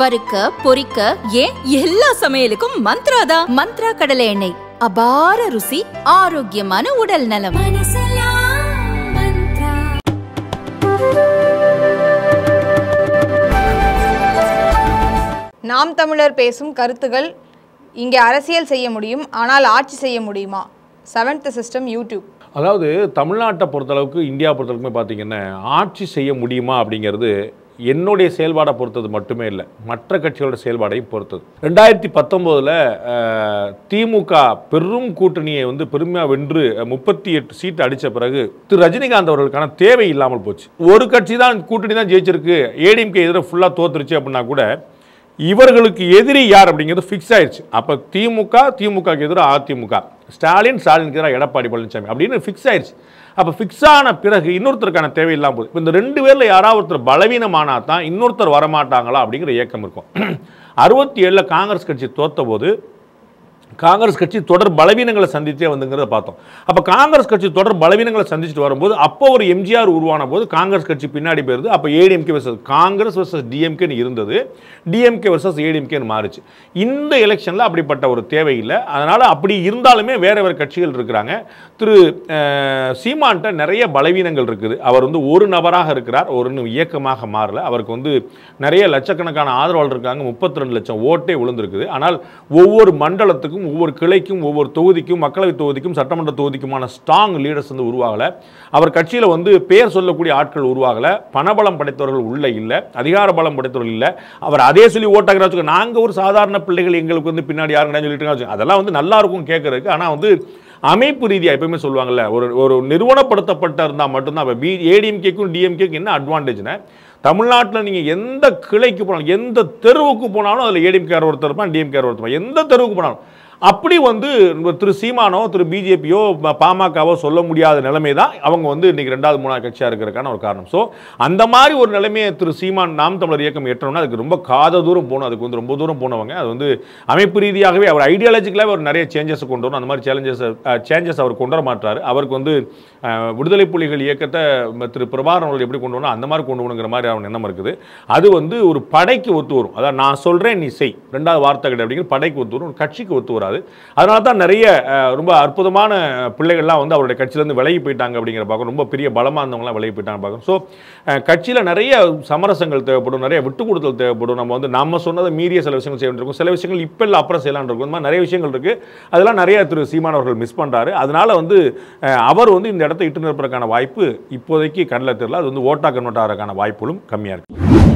வறுக்க பொறிக்க ஏன் எல்லா சமையலுக்கும் மந்த்ரா தான் மந்த்ரா கடலை எண்ணெய் அபார ருசி ஆரோக்கியமான உடல் நலம் நாம் தமிழர் பேசும் கருத்துகள் இங்கே அரசியல் செய்ய முடியும் ஆனால் ஆட்சி செய்ய முடியுமா செவன்த் சிஸ்டம் யூடியூப் அதாவது தமிழ்நாட்டை பொறுத்தளவுக்கு இந்தியா பொறுத்தளவுக்குமே பார்த்தீங்கன்னா ஆட்சி செய்ய முடியுமா அப்படிங்கிறது என்னுடைய செயல்பாடை பொறுத்தது மட்டுமே இல்லை மற்ற கட்சிகளோட செயல்பாடையும் பொறுத்தது ரெண்டாயிரத்தி பத்தொம்போதில் திமுக பெரும் கூட்டணியை வந்து பெருமையாக வென்று முப்பத்தி எட்டு சீட்டு அடித்த பிறகு திரு ரஜினிகாந்த் அவர்களுக்கான தேவை இல்லாமல் போச்சு ஒரு கட்சி தான் கூட்டணி தான் ஜெயிச்சிருக்கு ஏடிஎம்கே எதிராக ஃபுல்லாக தோத்துருச்சு அப்படின்னா கூட இவர்களுக்கு எதிரி யார் அப்படிங்கிறது ஃபிக்ஸ் ஆயிடுச்சு அப்போ திமுக திமுகக்கு எதிராக அதிமுக ஸ்டாலின் ஸ்டாலினுக்கு எதிராக எடப்பாடி பழனிசாமி அப்படின்னு ஃபிக்ஸ் ஆயிடுச்சு அப்போ ஃபிக்ஸ் ஆன பிறகு இன்னொருத்தருக்கான தேவையில்லாம போகுது இப்போ இந்த ரெண்டு பேரில் யாராவது ஒருத்தர் பலவீனமானா தான் இன்னொருத்தர் வரமாட்டாங்களா அப்படிங்கிற இயக்கம் இருக்கும் அறுபத்தி ஏழில் காங்கிரஸ் கட்சி தோற்ற போது காங்கிரஸ் கட்சி தொடர் பலவீனங்களை சந்தித்தே வந்துங்கிறத பார்த்தோம் அப்போ காங்கிரஸ் கட்சி தொடர் பலவீனங்களை சந்திச்சுட்டு வரும்போது அப்போ ஒரு எம்ஜிஆர் உருவான போது காங்கிரஸ் கட்சி பின்னாடி போயிருது அப்போ ஏடிஎம்கே வர்சஸ் காங்கிரஸ் வர்சஸ் டிஎம்கேன்னு இருந்தது டிஎம்கே வர்சஸ் ஏடிஎம்கேன்னு மாறுச்சு இந்த எலெக்ஷனில் அப்படிப்பட்ட ஒரு தேவை இல்லை அதனால் அப்படி இருந்தாலுமே வேறு வேறு கட்சிகள் இருக்கிறாங்க திரு சீமான்ட்ட நிறைய பலவீனங்கள் இருக்குது அவர் வந்து ஒரு நபராக இருக்கிறார் ஒரு இயக்கமாக மாறல அவருக்கு வந்து நிறைய லட்சக்கணக்கான ஆதரவாளர் இருக்காங்க முப்பத்தி ரெண்டு லட்சம் ஓட்டே விழுந்திருக்குது ஆனால் ஒவ்வொரு மண்டலத்துக்கும் ஒவ்வொரு கிளைக்கும் ஒவ்வொரு தொகுதிக்கும் மக்களவை தொகுதிக்கும் சட்டமன்ற தொகுதிக்குமான ஸ்ட்ராங் லீடர்ஸ் வந்து உருவாகலை அவர் கட்சியில் வந்து பேர் சொல்லக்கூடிய ஆட்கள் உருவாகலை பணபலம் படைத்தவர்கள் உள்ளே இல்லை அதிகார பலம் படைத்தவர்கள் இல்லை அவர் அதே சொல்லி ஓட்டாகிறாச்சு நாங்கள் ஒரு சாதாரண பிள்ளைகள் எங்களுக்கு வந்து பின்னாடி யாருங்க சொல்லிட்டு அதெல்லாம் வந்து நல்லா இருக்கும் கேட்கறதுக்கு ஆனால் வந்து அமைப்பு ரீதியாக எப்பயுமே சொல்லுவாங்கல்ல ஒரு ஒரு நிறுவனப்படுத்தப்பட்ட இருந்தால் மட்டும்தான் இப்போ பி ஏடிஎம்கேக்கும் டிஎம்கேக்கும் என்ன அட்வான்டேஜ்னா தமிழ்நாட்டில் நீங்கள் எந்த கிளைக்கு போனாலும் எந்த தெருவுக்கு போனாலும் அதில் ஏடிஎம்கே ஒருத்தர் இருப்பான் டிஎம்கே ஒருத்தர் எந்த தெருவுக்கு போனாலும் அப்படி வந்து திரு சீமானோ திரு பிஜேபியோ பாமகவோ சொல்ல முடியாத நிலைமை தான் அவங்க வந்து இன்றைக்கி ரெண்டாவது மூணாவது கட்சியாக இருக்கிறதுக்கான ஒரு காரணம் ஸோ அந்த மாதிரி ஒரு நிலைமையை திரு சீமான் நாம் தமிழர் இயக்கம் எட்டணும்னா அதுக்கு ரொம்ப காத தூரம் போகணும் அதுக்கு வந்து ரொம்ப தூரம் போனவங்க அது வந்து அமைப்பு ரீதியாகவே அவர் ஐடியாலஜிக்கலாகவே அவர் நிறைய சேஞ்சஸ் கொண்டு வரணும் அந்த மாதிரி சேலஞ்சஸ் சேஞ்சஸ் அவர் கொண்டு வர மாட்டார் அவருக்கு வந்து விடுதலை புலிகள் இயக்கத்தை திரு பிரபாரம் அவர்கள் எப்படி கொண்டு வரணும் அந்த மாதிரி கொண்டு வரணுங்கிற மாதிரி அவன் எண்ணம் இருக்குது அது வந்து ஒரு படைக்கு ஒத்து வரும் அதாவது நான் சொல்கிறேன் நீ செய் ரெண்டாவது வார்த்தை கிடையாது அப்படிங்கிற படைக்கு ஒத்து வரும் ஒரு கட்சிக்கு ஒத்து வராது கூடாது அதனால தான் நிறைய ரொம்ப அற்புதமான பிள்ளைகள்லாம் வந்து அவருடைய கட்சியிலேருந்து விலகி போயிட்டாங்க அப்படிங்கிற பார்க்கணும் ரொம்ப பெரிய பலமாக இருந்தவங்களாம் விலகி போயிட்டாங்க பார்க்கணும் ஸோ கட்சியில் நிறைய சமரசங்கள் தேவைப்படும் நிறைய விட்டு கொடுத்தல் தேவைப்படும் நம்ம வந்து நம்ம சொன்னதை மீறிய சில விஷயங்கள் செய்ய வேண்டியிருக்கும் சில விஷயங்கள் இப்போ இல்லை அப்புறம் செய்யலான் இருக்கும் மாதிரி நிறைய விஷயங்கள் இருக்குது அதெல்லாம் நிறைய திரு சீமானவர்கள் மிஸ் பண்ணுறாரு அதனால் வந்து அவர் வந்து இந்த இடத்த இட்டு நிற்பதற்கான வாய்ப்பு இப்போதைக்கு கடலை தெரியல அது வந்து ஓட்டா கன்வெர்ட் வாய்ப்புகளும் கம்மியாக இருக்குது